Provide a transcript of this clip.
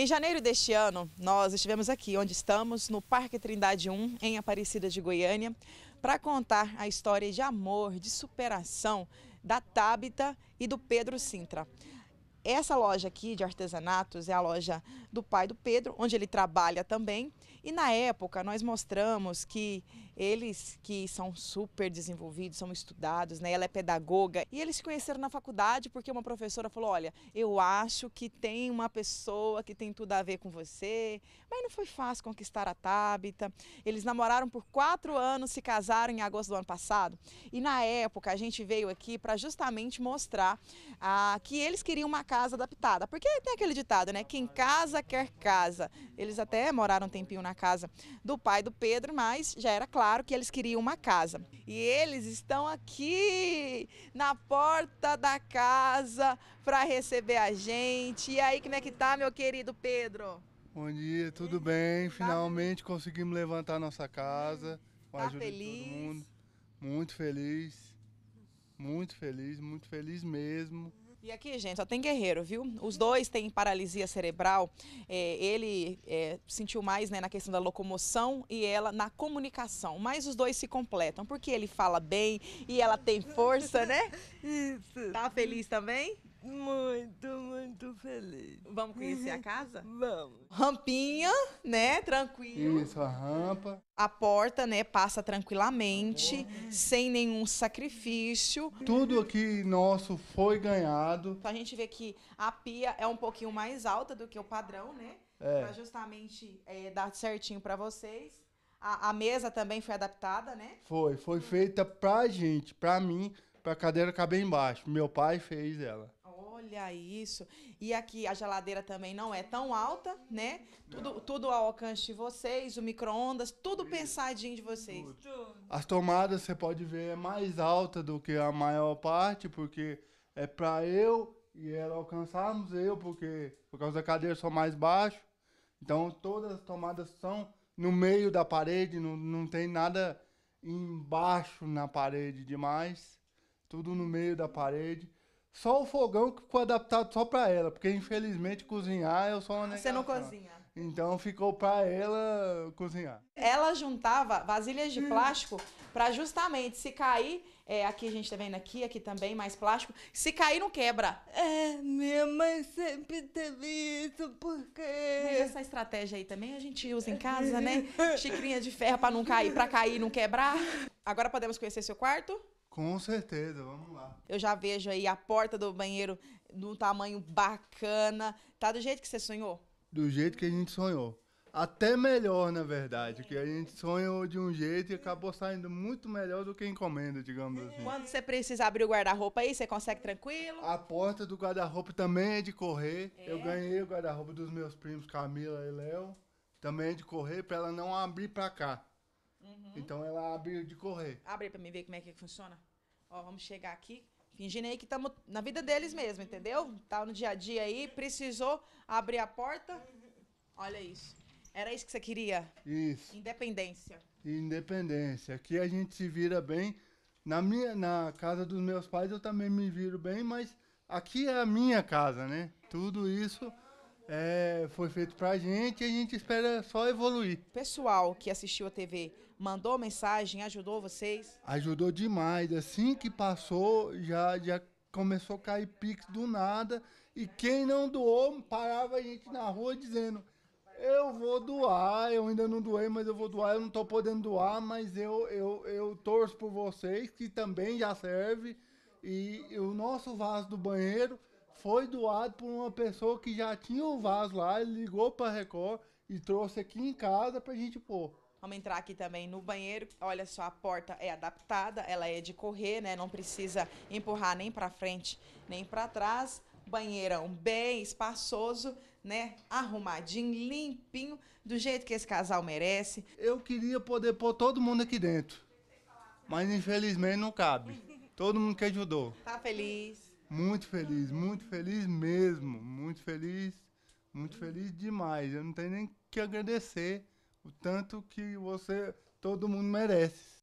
Em janeiro deste ano, nós estivemos aqui onde estamos, no Parque Trindade 1, em Aparecida de Goiânia, para contar a história de amor, de superação da Tábita e do Pedro Sintra. Essa loja aqui de artesanatos é a loja do pai do Pedro, onde ele trabalha também. E na época nós mostramos que eles que são super desenvolvidos, são estudados, né? Ela é pedagoga e eles se conheceram na faculdade porque uma professora falou: "Olha, eu acho que tem uma pessoa que tem tudo a ver com você". Mas não foi fácil conquistar a Tabita. Eles namoraram por quatro anos, se casaram em agosto do ano passado. E na época a gente veio aqui para justamente mostrar ah, que eles queriam uma casa adaptada. Porque tem aquele ditado, né? Quem casa quer casa. Eles até moraram um tempinho na casa do pai do Pedro, mas já era claro que eles queriam uma casa. E eles estão aqui na porta da casa para receber a gente. E aí, como é que tá, meu querido Pedro? Bom dia, tudo bem? Tá Finalmente conseguimos levantar nossa casa. Com a tá ajuda feliz? De todo mundo. Muito feliz. Muito feliz, muito feliz mesmo. E aqui, gente, só tem guerreiro, viu? Os dois têm paralisia cerebral. É, ele é, sentiu mais né, na questão da locomoção e ela na comunicação. Mas os dois se completam, porque ele fala bem e ela tem força, né? Isso. Tá feliz também? Muito, muito feliz. Vamos conhecer a casa? Vamos. Rampinha, né? Tranquilo. Isso, a rampa. A porta, né? Passa tranquilamente, sem nenhum sacrifício. Tudo aqui nosso foi ganhado. A gente vê que a pia é um pouquinho mais alta do que o padrão, né? É. Pra justamente é, dar certinho para vocês. A, a, mesa também foi adaptada, né? Foi, foi feita pra gente, pra mim, pra cadeira ficar bem embaixo. Meu pai fez ela. Olha isso. E aqui a geladeira também não é tão alta, né? Tudo, tudo ao alcance de vocês, o micro-ondas, tudo pensadinho de vocês. Tudo. As tomadas, você pode ver, é mais alta do que a maior parte, porque é para eu e ela alcançarmos eu, porque por causa da cadeira eu sou mais baixo. Então todas as tomadas são no meio da parede, não, não tem nada embaixo na parede demais. Tudo no meio da parede. Só o fogão que ficou adaptado só para ela, porque infelizmente cozinhar eu é sou uma negação. Você não cozinha. Então ficou para ela cozinhar. Ela juntava vasilhas de plástico para justamente se cair, é, aqui a gente tá vendo aqui, aqui também mais plástico, se cair não quebra. É, minha mãe sempre teve isso, porque Mas essa estratégia aí também a gente usa em casa, né? Xicrinha de ferro para não cair, para cair e não quebrar. Agora podemos conhecer seu quarto? Com certeza, vamos lá. Eu já vejo aí a porta do banheiro num tamanho bacana. Tá do jeito que você sonhou? Do jeito que a gente sonhou. Até melhor, na verdade, porque que a gente sonhou de um jeito e acabou saindo muito melhor do que encomenda, digamos assim. Quando você precisa abrir o guarda-roupa aí, você consegue tranquilo? A porta do guarda-roupa também é de correr. É. Eu ganhei o guarda-roupa dos meus primos Camila e Léo. Também é de correr para ela não abrir para cá. Uhum. Então ela abre de correr. Abre pra mim ver como é que funciona. Ó, vamos chegar aqui. Fingindo aí que estamos na vida deles mesmo, entendeu? Tá no dia a dia aí, precisou abrir a porta. Olha isso. Era isso que você queria? Isso. Independência. Independência. Aqui a gente se vira bem. Na, minha, na casa dos meus pais eu também me viro bem, mas aqui é a minha casa, né? Tudo isso é, foi feito pra gente e a gente espera só evoluir. Pessoal que assistiu a TV mandou mensagem, ajudou vocês? Ajudou demais. Assim que passou, já, já começou a cair pix do nada. E quem não doou, parava a gente na rua dizendo: Eu vou doar, eu ainda não doei, mas eu vou doar. Eu não tô podendo doar, mas eu, eu, eu torço por vocês, que também já serve. E, e o nosso vaso do banheiro foi doado por uma pessoa que já tinha o um vaso lá, ele ligou pra Record e trouxe aqui em casa pra gente pôr. Vamos entrar aqui também no banheiro. Olha só, a porta é adaptada, ela é de correr, né? Não precisa empurrar nem para frente, nem para trás. Banheirão bem espaçoso, né? Arrumadinho, limpinho, do jeito que esse casal merece. Eu queria poder pôr todo mundo aqui dentro, mas infelizmente não cabe. Todo mundo que ajudou. Tá feliz? Muito feliz, muito feliz mesmo. Muito feliz, muito feliz demais. Eu não tenho nem que agradecer o tanto que você, todo mundo merece.